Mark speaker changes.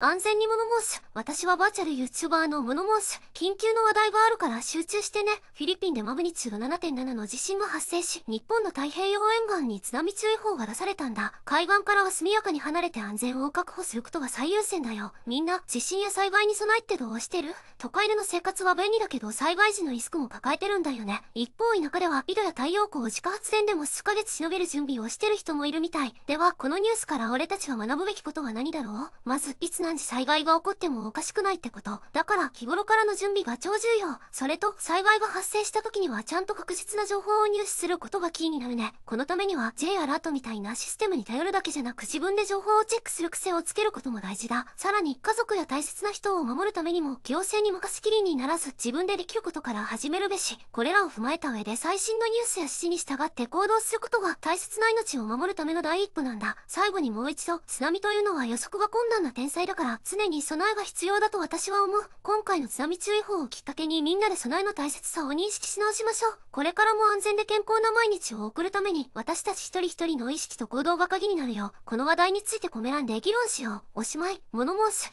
Speaker 1: 安全に物申す。私はバーチャル YouTuber の物申す。緊急の話題があるから集中してね。フィリピンでマグニチュード7.7の地震が発生し、日本の太平洋沿岸に津波注意報が出されたんだ。海岸からは速やかに離れて安全を確保することが最優先だよ。みんな、地震や災害に備えてどうしてる都会での生活は便利だけど災害時のリスクも抱えてるんだよね。一方田舎では、井戸や太陽光を自家発電でも数ヶ月忍のげる準備をしてる人もいるみたい。では、このニュースから俺たちは学ぶべきことは何だろうまず、いつ何時災害が起こってもおかしくないってこと。だから日頃からの準備が超重要。それと災害が発生した時にはちゃんと確実な情報を入手することがキーになるね。このためには J アラートみたいなシステムに頼るだけじゃなく自分で情報をチェックする癖をつけることも大事だ。さらに家族や大切な人を守るためにも行政に任せきりにならず自分でできることから始めるべし。これらを踏まえた上で最新のニュースや指示に従って行動することが大切な命を守るための第一歩なんだ。最後にもう一度津波というのは予測が困難な天才だから常に備えが必要だと私は思う。今回の津波注意報をきっかけにみんなで備えの大切さを認識し直しましょう。これからも安全で健康な毎日を送るために、私たち一人一人の意識と行動が鍵になるよ。この話題についてコメ欄で議論しよう。おしまい。物申す。